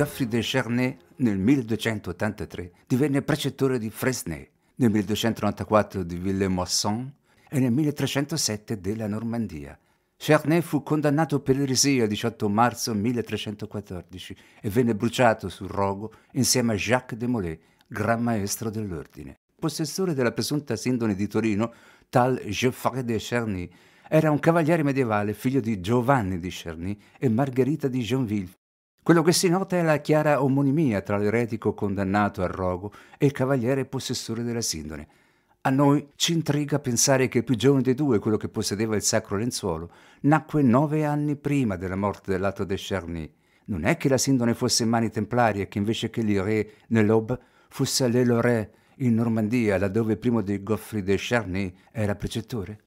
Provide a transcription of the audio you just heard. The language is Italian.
Geoffrey de Charnay nel 1283 divenne precettore di Fresnay, nel 1294 di Villemoisson e nel 1307 della Normandia. Charnay fu condannato per eresia il 18 marzo 1314 e venne bruciato sul rogo insieme a Jacques de Molay, gran maestro dell'ordine. Possessore della presunta sindone di Torino, tal Geoffrey de Charny era un cavaliere medievale, figlio di Giovanni di Charny e Margherita di Genville, quello che si nota è la chiara omonimia tra l'eretico condannato al rogo e il cavaliere possessore della sindone. A noi ci intriga pensare che il più giovane dei due, quello che possedeva il sacro lenzuolo, nacque nove anni prima della morte dell'atto de Charny. Non è che la sindone fosse in mani templarie, che invece che l'Ire nell'Aube fosse all'Eloré, in Normandia, laddove primo di Goffri de Charny era precettore?